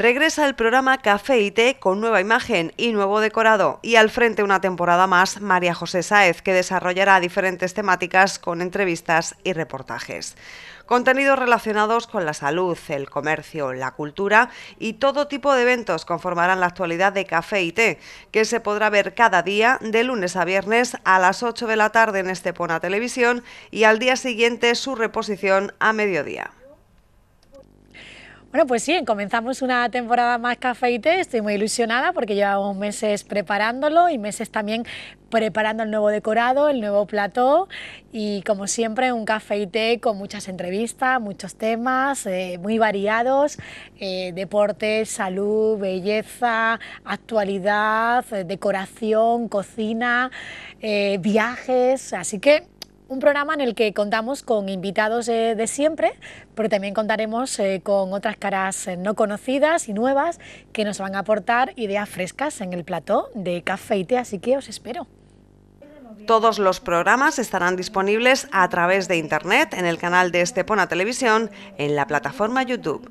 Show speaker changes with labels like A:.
A: Regresa el programa Café y Té con nueva imagen y nuevo decorado y al frente una temporada más María José Sáez que desarrollará diferentes temáticas con entrevistas y reportajes. Contenidos relacionados con la salud, el comercio, la cultura y todo tipo de eventos conformarán la actualidad de Café y Té, que se podrá ver cada día de lunes a viernes a las 8 de la tarde en Estepona Televisión y al día siguiente su reposición a mediodía.
B: Bueno, pues sí, comenzamos una temporada más Café y Té. Estoy muy ilusionada porque llevamos meses preparándolo y meses también preparando el nuevo decorado, el nuevo plató y como siempre un Café y Té con muchas entrevistas, muchos temas eh, muy variados, eh, deporte, salud, belleza, actualidad, eh, decoración, cocina, viajes, así que un programa en el que contamos con invitados eh, de siempre, pero también contaremos eh, con otras caras eh, no conocidas y nuevas que nos van a aportar ideas frescas en el plató de Café y Té, así que os espero.
A: Todos los programas estarán disponibles a través de Internet en el canal de Estepona Televisión en la plataforma YouTube.